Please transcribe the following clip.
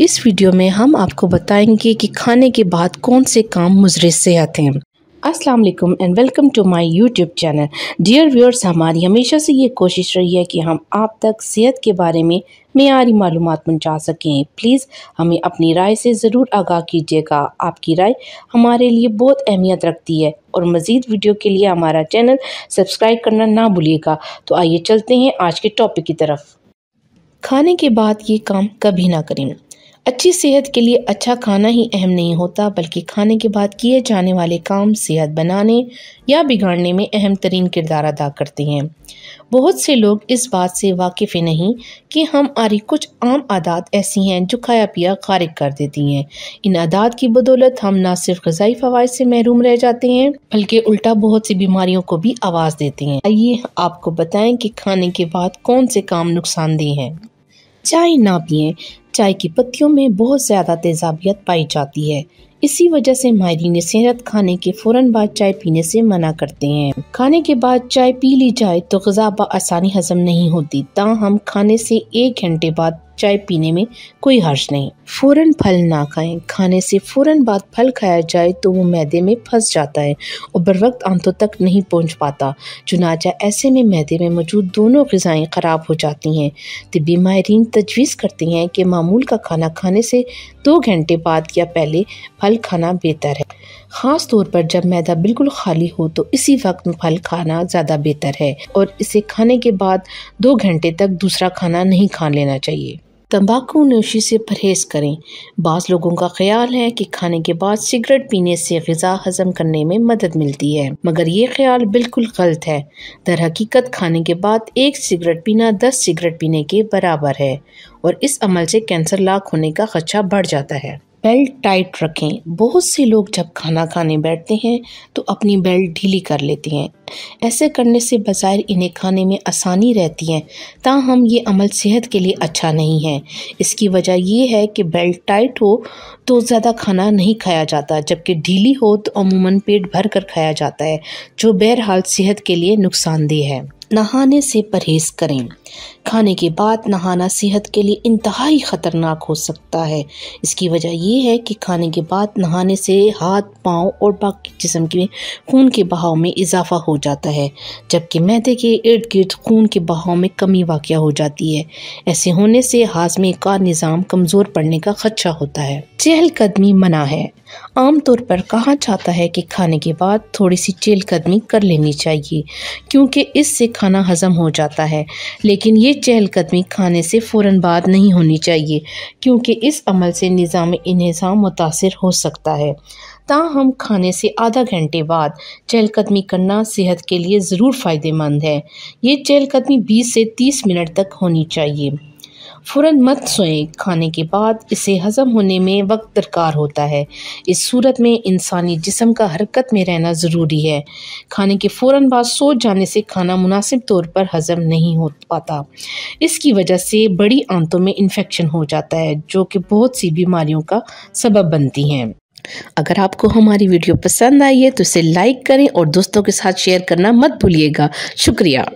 इस वीडियो में हम आपको बताएंगे कि खाने के बाद कौन से काम मुजरे से आते हैं अस्सलाम वालेकुम and welcome to my YouTube channel dear viewers हमारी हमेशा से ये कोशिश रही है कि हम आप तक सेहत के बारे में मीरी मालूम पहुँचा सकें प्लीज़ हमें अपनी राय से ज़रूर आगाह कीजिएगा आपकी राय हमारे लिए बहुत अहमियत रखती है और मज़ीद वीडियो के लिए हमारा चैनल सब्सक्राइब करना ना भूलिएगा तो आइए चलते हैं आज के टॉपिक की तरफ खाने के बाद ये काम कभी ना करें अच्छी सेहत के लिए अच्छा खाना ही अहम नहीं होता बल्कि खाने के बाद किए जाने वाले काम सेहत बनाने या बिगाड़ने में अहम तरीन किरदार अदा करते हैं बहुत से लोग इस बात से वाकिफ़ नहीं कि आरी कुछ आम आदात ऐसी हैं जो खाया पिया खारिज कर देती हैं इन आदात की बदौलत हम ना सिर्फ गजाई फवाद से महरूम रह जाते हैं बल्कि उल्टा बहुत सी बीमारियों को भी आवाज़ देते हैं आइए आपको बताएं कि खाने के बाद कौन से काम नुकसानदेह हैं चाय ना पिए चाय की पत्तियों में बहुत ज़्यादा तेजाबियत पाई जाती है इसी वजह से माहरीन सेहत खाने के फौरन बाद चाय पीने से मना करते हैं खाने के बाद चाय पी ली जाए तो गजा बसानी हजम नहीं होती ताहम खाने से एक घंटे बाद चाय पीने में कोई हर्ष नहीं फौरन फल ना खाएं खाने से फौरन बाद फल खाया जाए तो वो मैदे में फंस जाता है और बर वक्त आंतों तक नहीं पहुंच पाता चुनाचा ऐसे में मैदे में मौजूद दोनों गज़ाएँ ख़राब हो जाती हैं तबी माहरीन तजवीज़ करते हैं कि मामूली मामूल का खाना खाने से दो घंटे बाद या पहले फल खाना बेहतर है ख़ास तौर पर जब मैदा बिल्कुल खाली हो तो इसी वक्त फल खाना ज़्यादा बेहतर है और इसे खाने के बाद दो घंटे तक दूसरा खाना नहीं खा लेना चाहिए तंबाकू नोशी से परहेज़ करें बाज़ लोगों का ख्याल है कि खाने के बाद सिगरेट पीने से गज़ा हज़म करने में मदद मिलती है मगर ये ख्याल बिल्कुल गलत है दर हकीकत खाने के बाद एक सिगरेट पीना दस सिगरेट पीने के बराबर है और इस अमल से कैंसर लाख होने का खदशा बढ़ जाता है बेल्ट टाइट रखें बहुत से लोग जब खाना खाने बैठते हैं तो अपनी बेल्ट ढीली कर लेते हैं ऐसे करने से बज़ाहिर इन्हें खाने में आसानी रहती है ताहम ये अमल सेहत के लिए अच्छा नहीं है इसकी वजह यह है कि बेल्ट टाइट हो तो ज़्यादा खाना नहीं खाया जाता जबकि ढीली हो तो अमूमन पेट भर कर खाया जाता है जो बहरहाल सेहत के लिए नुकसानदेह है नहाने से परहेज़ करें खाने के बाद नहाना सेहत के लिए इंतहाई ख़तरनाक हो सकता है इसकी वजह यह है कि खाने के बाद नहाने से हाथ पाँव और बाकी जिसम के खून के बहाव में इजाफा हो जाता है जबकि मैदे के इर्द गिर्द खून के बहाव में कमी वाक़ हो जाती है ऐसे होने से हाजमे का निज़ाम कमज़ोर पड़ने का खदशा होता है चहलकदमी मना है आमतौर पर कहा जाता है कि खाने के बाद थोड़ी सी चहलकदमी कर लेनी चाहिए क्योंकि इससे खाना हज़म हो जाता है लेकिन ये चहलकदमी खाने से फ़ौर बाद नहीं होनी चाहिए क्योंकि इस अमल से निज़ाम इन्हसाम मुतासर हो सकता है ताहम खाने से आधा घंटे बाद चहलकदमी करना सेहत के लिए ज़रूर फ़ायदेमंद है ये चहलकदमी 20 से 30 मिनट तक होनी चाहिए फ़ौर मत सोएं खाने के बाद इसे हज़म होने में वक्त दरकार होता है इस सूरत में इंसानी जिसम का हरकत में रहना ज़रूरी है खाने के फ़ौर बाद सो जाने से खाना मुनासिब तौर पर हज़म नहीं हो पाता इसकी वजह से बड़ी आंतों में इन्फेक्शन हो जाता है जो कि बहुत सी बीमारियों का सबब बनती हैं अगर आपको हमारी वीडियो पसंद आई है तो इसे लाइक करें और दोस्तों के साथ शेयर करना मत भूलिएगा शुक्रिया